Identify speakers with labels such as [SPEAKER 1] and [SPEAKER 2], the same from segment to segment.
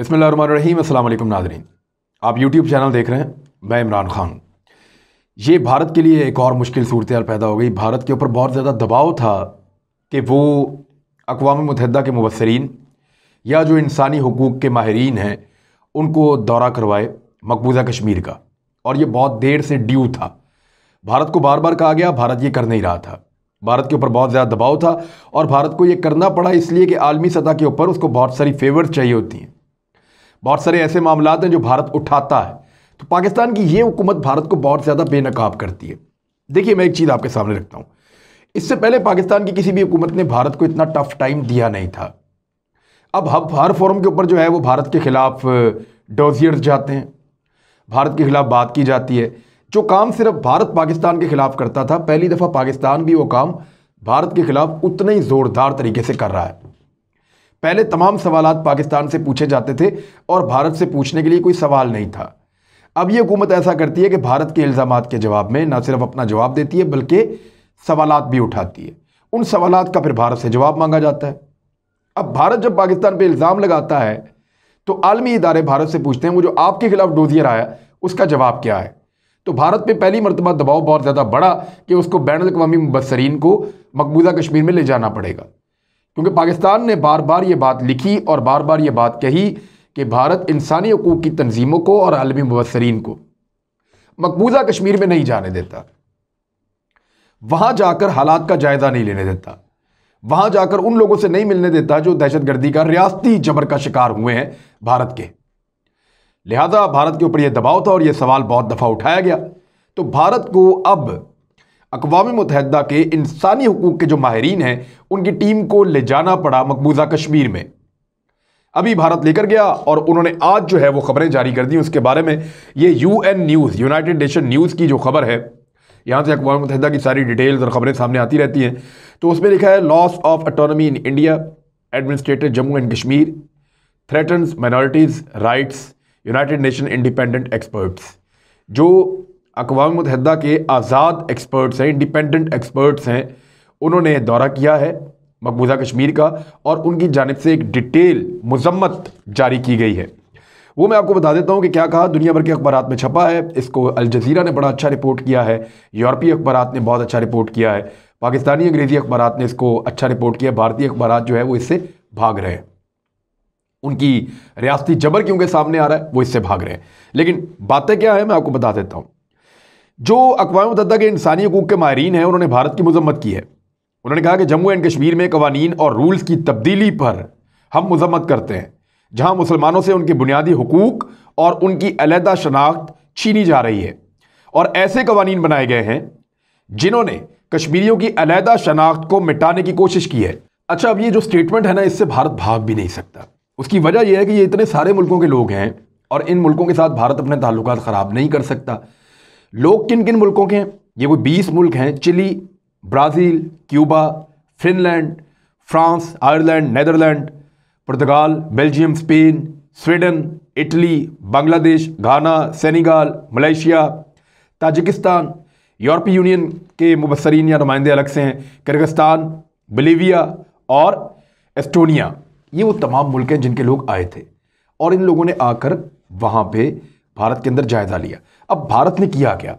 [SPEAKER 1] बसमीम अल्लाम नाजरीन आप यूट्यूब चैनल देख रहे हैं मैं इमरान खान ये भारत के लिए एक और मुश्किल सूरत पैदा हो गई भारत के ऊपर बहुत ज़्यादा दबाव था कि वो अकवा मतहदा के मुबसरीन या जो इंसानी हकूक़ के माहरीन हैं उनको दौरा करवाए मकबूजा कश्मीर का और ये बहुत देर से ड्यू था भारत को बार बार कहा गया भारत ये कर नहीं रहा था भारत के ऊपर बहुत ज़्यादा दबाव था और भारत को ये करना पड़ा इसलिए कि आलमी सतह के ऊपर उसको बहुत सारी फेवर चाहिए होती हैं बहुत सारे ऐसे मामला हैं जो भारत उठाता है तो पाकिस्तान की ये हुकूमत भारत को बहुत ज़्यादा बेनकाब करती है देखिए मैं एक चीज़ आपके सामने रखता हूँ इससे पहले पाकिस्तान की किसी भी हुकूमत ने भारत को इतना टफ टाइम दिया नहीं था अब हब हर फोरम के ऊपर जो है वो भारत के ख़िलाफ़ डोजियर्स जाते हैं भारत के ख़िलाफ़ बात की जाती है जो काम सिर्फ भारत पाकिस्तान के ख़िलाफ़ करता था पहली दफ़ा पाकिस्तान भी वो काम भारत के ख़िलाफ़ उतने ही ज़ोरदार तरीके से कर रहा है पहले तमाम सवाल पाकिस्तान से पूछे जाते थे और भारत से पूछने के लिए कोई सवाल नहीं था अब ये हुकूमत ऐसा करती है कि भारत के इल्ज़ाम के जवाब में ना सिर्फ अपना जवाब देती है बल्कि सवाल भी उठाती है उन सवाल का फिर भारत से जवाब मांगा जाता है अब भारत जब पाकिस्तान पर इल्ज़ाम लगाता है तो आलमी इदारे भारत से पूछते हैं वो जो आपके खिलाफ डोजियर आया उसका जवाब क्या है तो भारत पर पहली मरतबा दबाव बहुत ज़्यादा बढ़ा कि उसको बैन अवी मुबसरीन को मकबूजा कश्मीर में ले जाना पड़ेगा क्योंकि पाकिस्तान ने बार बार ये बात लिखी और बार बार ये बात कही कि भारत इंसानी हकूक़ की तनजीमों को और आलमी मुबसरीन को मकबूजा कश्मीर में नहीं जाने देता वहां जाकर हालात का जायज़ा नहीं लेने देता वहां जाकर उन लोगों से नहीं मिलने देता जो दहशत गर्दी का रियासती जबर का शिकार हुए हैं भारत के लिहाजा भारत के ऊपर यह दबाव था और यह सवाल बहुत दफ़ा उठाया गया तो भारत को अब अकवा मुतहदा के इंसानी हकूक़ के जो माहरीन हैं उनकी टीम को ले जाना पड़ा मकबूजा कश्मीर में अभी भारत लेकर गया और उन्होंने आज जो है वो खबरें जारी कर दी उसके बारे में ये U N news United Nation news की जो खबर है यहाँ से अकवा मुतहदा की सारी डिटेल्स और ख़बरें सामने आती रहती हैं तो उसमें लिखा है loss of autonomy in India administrator Jammu and Kashmir threatens minorities rights United Nation independent experts जो अकवा मतहदा के आज़ाद एक्सपर्ट्स हैं इंडिपेंडेंट एक्सपर्ट्स हैं उन्होंने दौरा किया है मकबूजा कश्मीर का और उनकी जानब से एक डिटेल मजम्मत जारी की गई है वो मैं आपको बता देता हूँ कि क्या कहा दुनिया भर के अखबार में छपा है इसको अल जजीरा ने बड़ा अच्छा रिपोर्ट किया है यूरोपीय अखबार ने बहुत अच्छा रिपोर्ट किया है पाकिस्तानी अंग्रेज़ी अखबार ने इसको अच्छा रिपोर्ट किया भारतीय अखबार जो है वो इससे भाग रहे हैं उनकी रियासती जबर क्योंकि सामने आ रहा है वो इससे भाग रहे हैं लेकिन बातें क्या है मैं आपको बता देता हूँ जो अकवा मुतदा के इंसानी हकूक़ के माहरीन हैं उन्होंने भारत की मजम्मत की है उन्होंने कहा कि जम्मू एंड कश्मीर में कवानीन और रूल्स की तब्दीली पर हम मजम्मत करते हैं जहां मुसलमानों से उनके बुनियादी हकूक़ और उनकी अलहदा शनाख्त छीनी जा रही है और ऐसे कवानी बनाए गए हैं जिन्होंने कश्मीरियों की अलहदा शनाख्त को मिटाने की कोशिश की है अच्छा अब ये जो स्टेटमेंट है ना इससे भारत भाग भी नहीं सकता उसकी वजह यह है कि ये इतने सारे मुल्कों के लोग हैं और इन मुल्कों के साथ भारत अपने ताल्लुक ख़राब नहीं कर सकता लोग किन किन मुल्कों के हैं ये वो बीस मुल्क हैं Chile Brazil Cuba Finland France Ireland Netherland पुर्तगाल Belgium Spain Sweden Italy Bangladesh Ghana Senegal Malaysia Tajikistan यूरोपीय यूनियन के मुबसरीन या नुमाइंदे अलग से हैं किर्गिस्तान बलीविया और एस्टोनिया ये वो तमाम मुल्क हैं जिनके लोग आए थे और इन लोगों ने आकर वहाँ पे भारत के अंदर जायज़ा लिया अब भारत ने किया क्या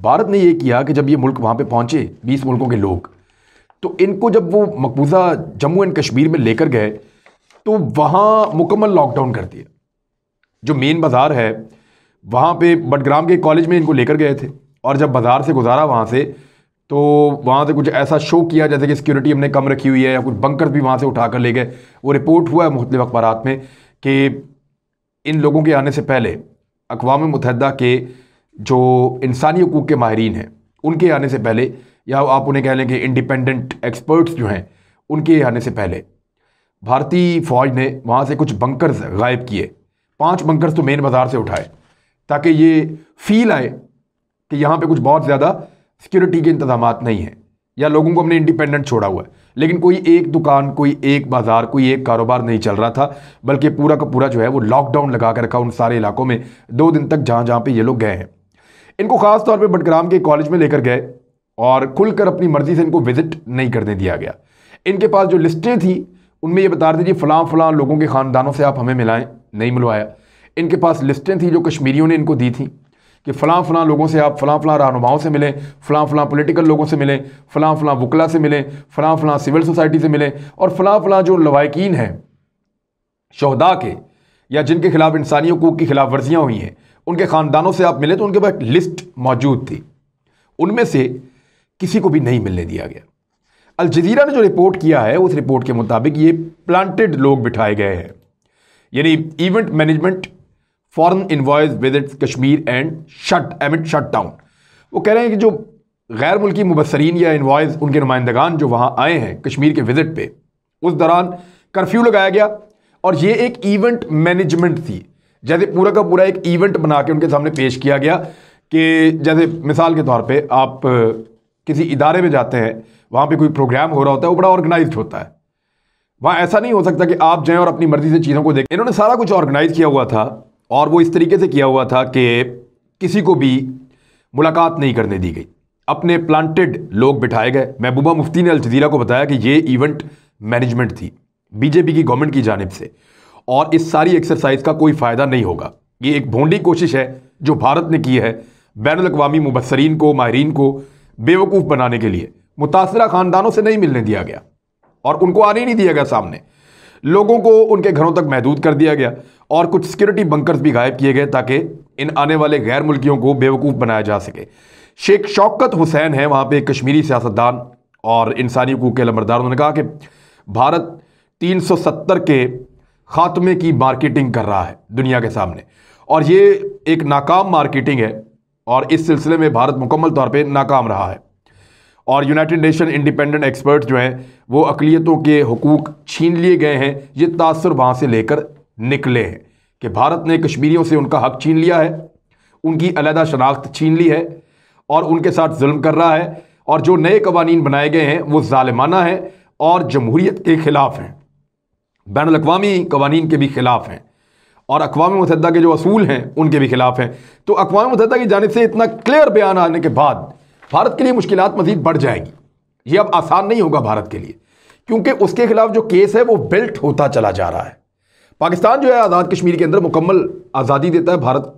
[SPEAKER 1] भारत ने यह किया कि जब ये मुल्क वहाँ पे पहुँचे बीस मुल्कों के लोग तो इनको जब वो मकबूजा जम्मू एंड कश्मीर में लेकर गए तो वहाँ मुकम्मल लॉकडाउन कर दिया जो मेन बाज़ार है वहाँ पे बटग्राम के कॉलेज में इनको लेकर गए थे और जब बाज़ार से गुजारा वहाँ से तो वहाँ से कुछ ऐसा शो किया जैसे कि सिक्योरिटी हमने कम रखी हुई है या कुछ बंकर भी वहाँ से उठा कर ले गए वो रिपोर्ट हुआ है मुख्तलिफ अखबार में कि इन लोगों के आने से पहले अकवा मुतहदा के जो इंसानी हकूक़ के माहरीन हैं उनके आने से पहले या आप उन्हें कह लें कि इंडिपेंडेंट एक्सपर्ट्स जो हैं उनके आने से पहले भारतीय फ़ौज ने वहाँ से कुछ बंकर्स गायब किए पांच बंकर्स तो मेन बाज़ार से उठाए ताकि ये फील आए कि यहाँ पे कुछ बहुत ज़्यादा सिक्योरिटी के इंतजाम नहीं हैं या लोगों को हमने इंडिपेंडेंट छोड़ा हुआ है लेकिन कोई एक दुकान कोई एक बाज़ार कोई एक कारोबार नहीं चल रहा था बल्कि पूरा का पूरा जो है वो लॉकडाउन लगा कर रखा उन सारे इलाकों में दो दिन तक जहाँ जहाँ पर ये लोग गए हैं इनको खास तौर पर बटग्राम के कॉलेज में लेकर गए और खुलकर अपनी मर्ज़ी से इनको विज़िट नहीं करने दिया गया इनके पास जो लिस्टें थी उनमें ये बता दीजिए फ़लाँ फ़लाँ लोगों के ख़ानदानों से आप हमें मिलाएं नहीं मिलवाया इनके पास लिस्टें थी जो कश्मीरियों ने इनको दी थी कि फ़लाँ फ़लाँ लोगों से आप फ़लाँ फ़लाँ रहनुमाओं से मिलें फ़लाँ फ़लाँ पोलिटिकल लोगों से मिलें फ़लाँ फ़लाँ वकला से मिलें फ़लाँ फ़लाँ सिविल सोसाइटी से मिलें और फ़लाँ फ़लाँ जो लवाकिन हैं शहदा के या जिनके खिलाफ इंसानी हकूक़ की खिलाफ वर्जियाँ हुई हैं उनके ख़ानदानों से आप मिले तो उनके पास लिस्ट मौजूद थी उनमें से किसी को भी नहीं मिलने दिया गया अल जजीरा ने जो रिपोर्ट किया है उस रिपोर्ट के मुताबिक ये प्लांटेड लोग बिठाए गए हैं यानी event management foreign envoys visit Kashmir and shut amid shutdown वो कह रहे हैं कि जो गैर मुल्की मुबसरीन या इन्वॉयज उनके नुमाइंदगान जो वहाँ आए हैं कश्मीर के विजिट पर उस दौरान कर्फ्यू लगाया गया और ये एक इवेंट मैनेजमेंट थी जैसे पूरा का पूरा एक इवेंट बना के उनके सामने पेश किया गया कि जैसे मिसाल के तौर पर आप किसी इदारे में जाते हैं वहाँ पर कोई प्रोग्राम हो रहा होता है वो बड़ा ऑर्गेनाइज होता है वहाँ ऐसा नहीं हो सकता कि आप जाएँ और अपनी मर्ज़ी से चीज़ों को देखें इन्होंने सारा कुछ ऑर्गेनाइज़ किया हुआ था और वो इस तरीके से किया हुआ था कि किसी को भी मुलाकात नहीं करने दी गई अपने प्लांटेड लोग बिठाए गए महबूबा मुफ्ती ने अलज़ीरा को बताया कि ये इवेंट मैनेजमेंट थी बीजेपी की गवर्नमेंट की जानब से और इस सारी एक्सरसाइज का कोई फ़ायदा नहीं होगा ये एक भोंडी कोशिश है जो भारत ने की है बैन अवी मुबसरीन को माहरीन को बेवकूफ़ बनाने के लिए मुतासर ख़ानदानों से नहीं मिलने दिया गया और उनको आने नहीं दिया गया सामने लोगों को उनके घरों तक महदूद कर दिया गया और कुछ सिक्योरिटी बंकर्स भी गायब किए गए ताकि इन आने वाले गैर मुल्कियों को बेवकूफ़ बनाया जा सके शेख शौकत हुसैन है वहाँ पे कश्मीरी सियासतदान और इंसानी हकूक़ के लमरदार उन्होंने कहा कि भारत 370 के ख़ात्मे की मार्केटिंग कर रहा है दुनिया के सामने और ये एक नाकाम मार्केटिंग है और इस सिलसिले में भारत मुकम्मल तौर पर नाकाम रहा है और यूनाइटेड नेशन इंडिपेंडेंट एक्सपर्ट जो हैं वो अकलीतों के हकूक़ छीन लिए गए हैं ये तासर वहाँ से लेकर निकले हैं कि भारत ने कश्मीरियों से उनका हक छीन लिया है उनकी अलहदा शनाख्त छीन ली है और उनके साथ जुल्म कर रहा है और जो नए कवानीन बनाए गए हैं वो ालमाना हैं और जमहूरीत के ख़िलाफ़ हैं बैन अवी कवानीन के भी ख़िलाफ़ हैं और अकवा मतहद के जो असूल हैं उनके भी ख़िलाफ़ हैं तो अकवा मतहदा की जानब से इतना क्लियर बयान आने के बाद भारत के लिए मुश्किल मज़ीद बढ़ जाएगी ये अब आसान नहीं होगा भारत के लिए क्योंकि उसके खिलाफ जो केस है वो बिल्ट होता चला जा रहा है पाकिस्तान जो है आज़ाद कश्मीर के अंदर मुकम्मल आज़ादी देता है भारत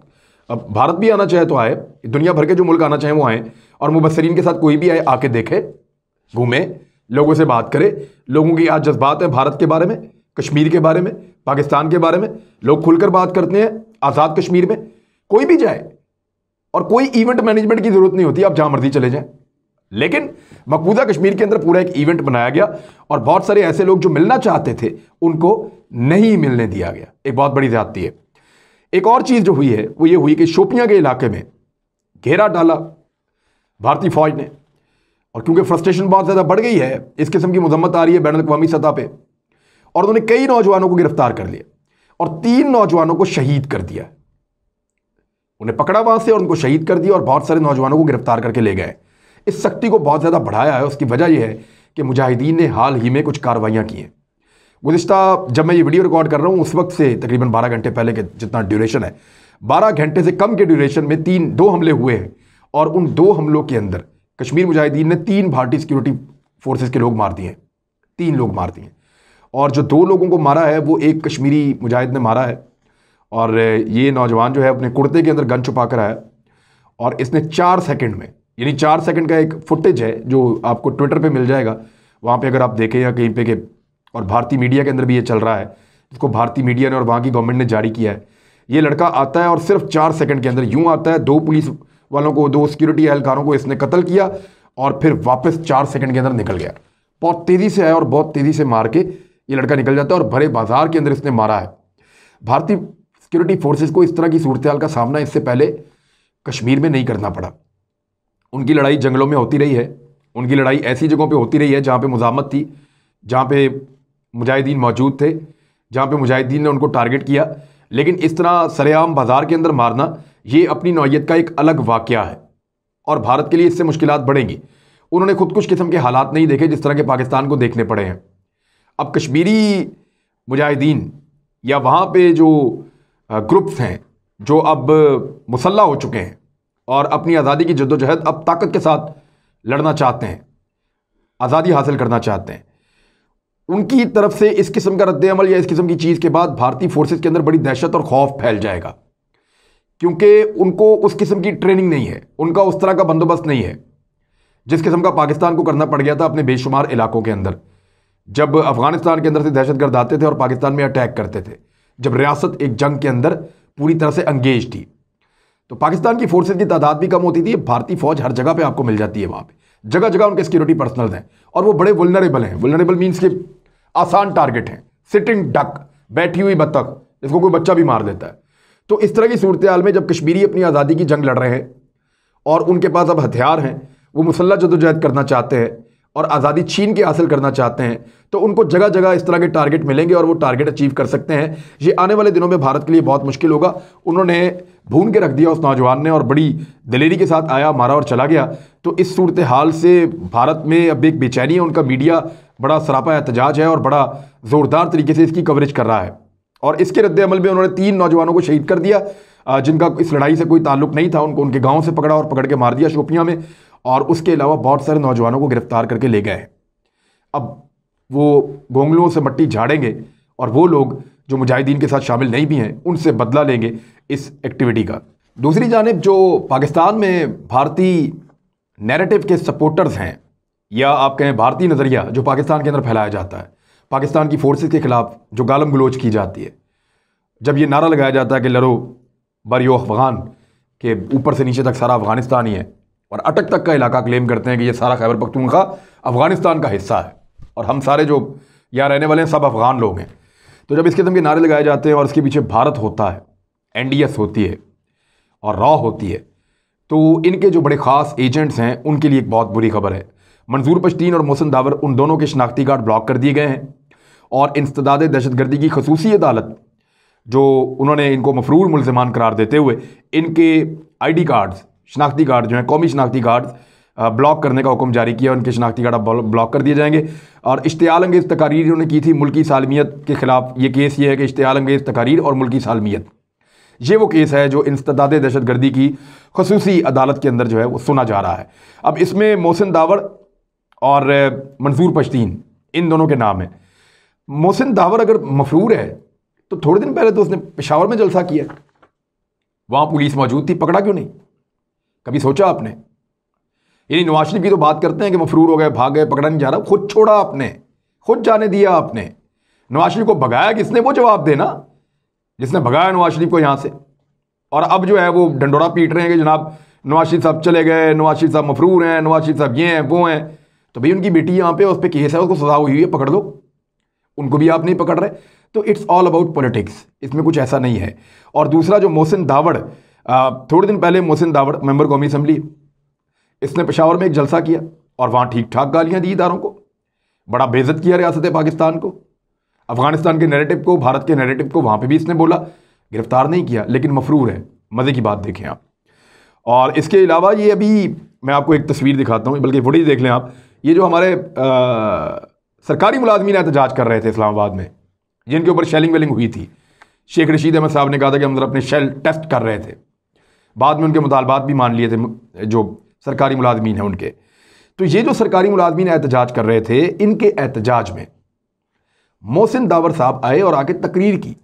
[SPEAKER 1] अब भारत भी आना चाहे तो आए दुनिया भर के जो मुल्क आना चाहे वो आएँ और मुबसरीन के साथ कोई भी आए आके देखे घूमे लोगों से बात करे लोगों की आज जज्बात हैं भारत के बारे में कश्मीर के बारे में पाकिस्तान के बारे में लोग खुलकर बात करते हैं आज़ाद कश्मीर में कोई भी जाए और कोई इवेंट मैनेजमेंट की ज़रूरत नहीं होती आप जहाँ मर्जी चले जाएँ लेकिन मकबूजा कश्मीर के अंदर पूरा एक इवेंट बनाया गया और बहुत सारे ऐसे लोग जो मिलना चाहते थे उनको नहीं मिलने दिया गया एक बहुत बड़ी ज्यादती है एक और चीज़ जो हुई है वो ये हुई कि शोपिया के इलाके में घेरा डाला भारतीय फौज ने और क्योंकि फ्रस्ट्रेशन बहुत ज़्यादा बढ़ गई है इस किस्म की मजम्मत आ रही है बैन अवी सतह पर और उन्होंने कई नौजवानों को गिरफ्तार कर लिया और तीन नौजवानों को शहीद कर दिया उन्हें पकड़ा वहां से और उनको शहीद कर दिया और बहुत सारे नौजवानों को गिरफ्तार करके ले गए इस शक्ति को बहुत ज़्यादा बढ़ाया है उसकी वजह यह है कि मुजाहिदीन ने हाल ही में कुछ कार्रवाइयाँ की हैं गुज्त जब मैं ये वीडियो रिकॉर्ड कर रहा हूँ उस वक्त से तकरीबन बारह घंटे पहले के जितना ड्यूरेशन है बारह घंटे से कम के ड्यूरेशन में तीन दो हमले हुए हैं और उन दो हमलों के अंदर कश्मीर मुजाहिदीन ने तीन भारतीय सिक्योरिटी फोर्सेज के लोग मार दिए हैं तीन लोग मार दिए हैं और जो दो लोगों को मारा है वो एक कश्मीरी मुजाहिद ने मारा है और ये नौजवान जो है अपने कुर्ते के अंदर गन छुपा कर आया और इसने चार सेकंड में यानी चार सेकंड का एक फुटेज है जो आपको ट्विटर पे मिल जाएगा वहाँ पे अगर आप देखें या कहीं पे के और भारतीय मीडिया के अंदर भी ये चल रहा है इसको भारतीय मीडिया ने और वहाँ की गवर्नमेंट ने जारी किया है ये लड़का आता है और सिर्फ चार सेकंड के अंदर यूँ आता है दो पुलिस वालों को दो सिक्योरिटी एहलकारों को इसने कत्ल किया और फिर वापस चार सेकंड के अंदर निकल गया बहुत तेज़ी से आया और बहुत तेज़ी से मार के ये लड़का निकल जाता है और भरे बाजार के अंदर इसने मारा है भारतीय सिक्योरिटी फोर्सेज को इस तरह की सूरत का सामना इससे पहले कश्मीर में नहीं करना पड़ा उनकी लड़ाई जंगलों में होती रही है उनकी लड़ाई ऐसी जगहों पर होती रही है जहाँ पर मुजामत थी जहाँ पर मुजाहिदीन मौजूद थे जहाँ पर मुजाहिदीन ने उनको टारगेट किया लेकिन इस तरह सरेआम बाजार के अंदर मारना ये अपनी नौीयत का एक अलग वाक़ है और भारत के लिए इससे मुश्किल बढ़ेंगी उन्होंने खुद कुछ किस्म के हालात नहीं देखे जिस तरह के पाकिस्तान को देखने पड़े हैं अब कश्मीरी मुजाहिदीन या वहाँ पे जो ग्रुप्स हैं जो अब मुसल्ला हो चुके हैं और अपनी आज़ादी की जद्दोजहद अब ताकत के साथ लड़ना चाहते हैं आज़ादी हासिल करना चाहते हैं उनकी तरफ से इस किस्म का रद्दमल या इस किस्म की चीज़ के बाद भारतीय फोर्सेज के अंदर बड़ी दहशत और खौफ फैल जाएगा क्योंकि उनको उस किस्म की ट्रेनिंग नहीं है उनका उस तरह का बंदोबस्त नहीं है जिस किस्म का पाकिस्तान को करना पड़ गया था अपने बेशुमार इलाकों के अंदर जब अफगानिस्तान के अंदर से दहशतगर्द आते थे और पाकिस्तान में अटैक करते थे जब रियासत एक जंग के अंदर पूरी तरह से अंगेज थी तो पाकिस्तान की फोर्सेज की तादाद भी कम होती थी भारतीय फौज हर जगह पे आपको मिल जाती है वहाँ पे जगह जगह उनके सिक्योरिटी पर्सनल हैं और वो बड़े वुलनरेबल हैं वुलनरेबल मीन्स के आसान टारगेट हैं सिटिंग डक बैठी हुई बत्तख इसको कोई बच्चा भी मार देता है तो इस तरह की सूरत हाल में जब कश्मीरी अपनी आज़ादी की जंग लड़ रहे हैं और उनके पास अब हथियार हैं वो मुसल्ला जदोजहद करना चाहते हैं और आज़ादी छीन के हासिल करना चाहते हैं तो उनको जगह जगह इस तरह के टारगेट मिलेंगे और वो टारगेट अचीव कर सकते हैं ये आने वाले दिनों में भारत के लिए बहुत मुश्किल होगा उन्होंने भून के रख दिया उस नौजवान ने और बड़ी दिलेरी के साथ आया मारा और चला गया तो इस सूरत हाल से भारत में अब एक बेचैनी है उनका मीडिया बड़ा सरापा एहतजाज है और बड़ा ज़ोरदार तरीके से इसकी कवरेज कर रहा है और इसके रद्दमल में उन्होंने तीन नौजवानों को शहीद कर दिया जिनका इस लड़ाई से कोई ताल्लुक नहीं था उनको उनके गाँव से पकड़ा और पकड़ के मार दिया शोपियाँ में और उसके अलावा बहुत सारे नौजवानों को गिरफ्तार करके ले गए हैं अब वो गोंगलों से मट्टी झाड़ेंगे और वो लोग जो मुजाहिदीन के साथ शामिल नहीं भी हैं उनसे बदला लेंगे इस एक्टिविटी का दूसरी जानब जो पाकिस्तान में भारतीय नैरेटिव के सपोर्टर्स हैं या आप कहें भारतीय नज़रिया जो पाकिस्तान के अंदर फैलाया जाता है पाकिस्तान की फोर्सेस के ख़िलाफ़ जो गालम गलोच की जाती है जब ये नारा लगाया जाता है कि लड़ो बरियो अफगान के ऊपर से नीचे तक सारा अफगानिस्तान ही है और अटक तक का इलाका क्लेम करते हैं कि ये सारा खैबर पखतूनखा अफ़गानिस्तान का हिस्सा है और हम सारे जो यहाँ रहने वाले हैं सब अफ़गान लोग हैं तो जब इस किस्म के नारे लगाए जाते हैं और इसके पीछे भारत होता है एन होती है और रॉ होती है तो इनके जो बड़े ख़ास एजेंट्स हैं उनके लिए एक बहुत बुरी खबर है मंजूर पश्तीन और मोसन दावर उन दोनों के शनाख्ती कार्ड ब्लॉक कर दिए गए हैं और इंसदाद दहशतगर्दी की खसूसी अदालत जो उन्होंने इनको मफरूल मुलजमान करार देते हुए इनके आईडी कार्ड्स शनाख्ती कार्ड जो है कौमी शनाख्ती कार्ड ब्लॉक करने का हुक्म जारी किया उनके शनाख्ती कार्ड ब्लॉक कर दिए जाएंगे और इश्तियाल अंगेज़ तकारीर उन्होंने की थी मुल्की सालमियत के ख़िलाफ़ ये केस ये है कि इश्तियाल अंगेज़ तकारीर और मुल्की सालमियत ये वो केस है जो इंसदाद दहशत गर्दी की खसूसी अदालत के अंदर जो है वो सुना जा रहा है अब इसमें मोहसिन दावर और मंजूर पश्तीन इन दोनों के नाम हैं मोहसिन दावर अगर मफरूर है तो थोड़े दिन पहले तो उसने पेशावर में जलसा किया वहाँ पुलिस मौजूद थी पकड़ा क्यों नहीं कभी सोचा आपने यानी नवाज शरीफ की तो बात करते हैं कि मफरूर हो गए भाग गए पकड़ा नहीं जा रहा खुद छोड़ा आपने खुद जाने दिया आपने नवाज शरीफ को भगाया किसने वो जवाब देना जिसने भगाया नवाज शरीफ को यहाँ से और अब जो है वो डंडोरा पीट रहे हैं कि जनाब नवाज शरीफ साहब चले गए नवाज शरीफ साहब मफरूर हैं नवाज शरीफ साहब ये हैं वो हैं तो भाई उनकी बेटी यहाँ पे उस पर केस है उसको सजा हुई है पकड़ लो उनको भी आप नहीं पकड़ रहे तो इट्स ऑल अबाउट पॉलिटिक्स इसमें कुछ ऐसा नहीं है और दूसरा जो मोहसिन दावड़ थोड़े दिन पहले मोहसिन दावड़ मेंबर कौमी असम्बली इसने पेशावर में एक जलसा किया और वहाँ ठीक ठाक गालियाँ दी इदारों को बड़ा बेजत किया रियासत पाकिस्तान को अफगानिस्तान के नेरेटिव को भारत के नेरेटिव को वहाँ पर भी इसने बोला गिरफ्तार नहीं किया लेकिन मफरूर है मज़े की बात देखें आप और इसके अलावा ये अभी मैं आपको एक तस्वीर दिखाता हूँ बल्कि फुटेज देख लें आप ये जो हमारे आ, सरकारी ने एहतजाज कर रहे थे इस्लामाबाद में जिनके ऊपर शेलिंग वेलिंग हुई थी शेख रशीद अहमद साहब ने कहा था कि हम अपने शेल टेस्ट कर रहे थे बाद में उनके मुतालबात भी मान लिए थे जो सरकारी मुलाजमीन हैं उनके तो ये जो सरकारी मुलाजमीन एहतजाज कर रहे थे इनके एहतजाज में मोहसिन दावर साहब आए और आके तकरीर की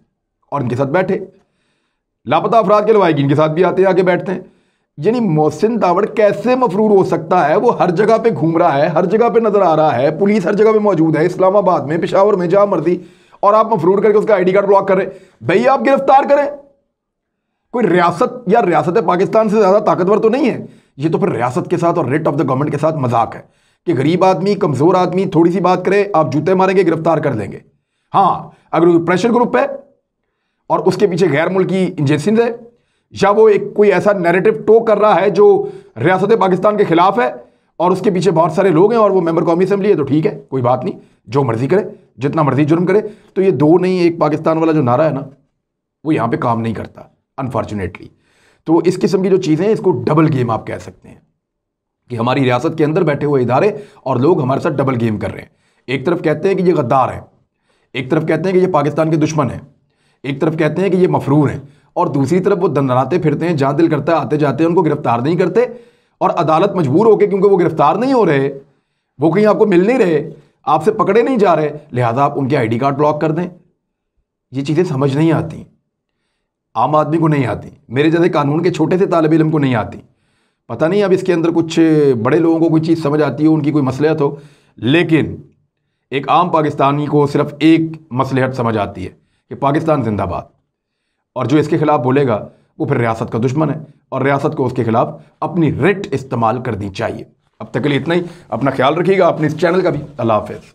[SPEAKER 1] और इनके साथ बैठे लापता अफराद के लवाएगी इनके साथ भी आते हैं आके बैठते हैं यानी मोहसिन दावर कैसे मफरूर हो सकता है वो हर जगह पे घूम रहा है हर जगह पे नजर आ रहा है पुलिस हर जगह पे मौजूद है इस्लामाबाद में पिशावर में जहाँ मर्जी और आप मफरूर करके उसका आईडी कार्ड ब्लॉक करें भैया आप गिरफ्तार करें कोई रियासत या रियासत पाकिस्तान से ज़्यादा ताकतवर तो नहीं है ये तो फिर रियासत के साथ और रेट ऑफ द गवर्नमेंट के साथ मजाक है कि गरीब आदमी कमज़ोर आदमी थोड़ी सी बात करे आप जूते मारेंगे गिरफ्तार कर देंगे हाँ अगर कोई प्रेशर ग्रुप है और उसके पीछे गैर मुल्की इंजेक्शन है या वो एक कोई ऐसा नेरेटिव टो कर रहा है जो रियासत पाकिस्तान के खिलाफ है और उसके पीछे बहुत सारे लोग हैं और वो मेंबर कौमी असम्बली है तो ठीक है कोई बात नहीं जो मर्जी करे जितना मर्जी जुर्म करे तो ये दो नहीं एक पाकिस्तान वाला जो नारा है ना वो यहाँ पे काम नहीं करता अनफॉर्चुनेटली तो इस किस्म की जो चीज़ें हैं इसको डबल गेम आप कह सकते हैं कि हमारी रियासत के अंदर बैठे हुए इदारे और लोग हमारे साथ डबल गेम कर रहे हैं एक तरफ कहते हैं कि ये गद्दार हैं एक तरफ कहते हैं कि ये पाकिस्तान के दुश्मन हैं एक तरफ कहते हैं कि ये मफरूर हैं और दूसरी तरफ वो दंदनाते फिरते हैं जहाँ दिल करता है आते जाते हैं उनको गिरफ्तार नहीं करते और अदालत मजबूर होकर क्योंकि वो गिरफ्तार नहीं हो रहे वो कहीं आपको मिल नहीं रहे आपसे पकड़े नहीं जा रहे लिहाजा आप उनके आई कार्ड ब्लॉक कर दें ये चीज़ें समझ नहीं आती आम आदमी को नहीं आती मेरे जैसे कानून के छोटे से तालब इलम को नहीं आती पता नहीं अब इसके अंदर कुछ बड़े लोगों को कोई चीज़ समझ आती हो उनकी कोई मसलहत हो लेकिन एक आम पाकिस्तानी को सिर्फ एक मसलहत समझ आती है कि पाकिस्तान जिंदाबाद और जो इसके ख़िलाफ़ बोलेगा वो फिर रियासत का दुश्मन है और रियासत को उसके ख़िलाफ़ अपनी रिट इस्तेमाल करनी चाहिए अब तक के लिए इतना ही अपना ख्याल रखिएगा अपने इस चैनल का भी अल्लाह हाफिज़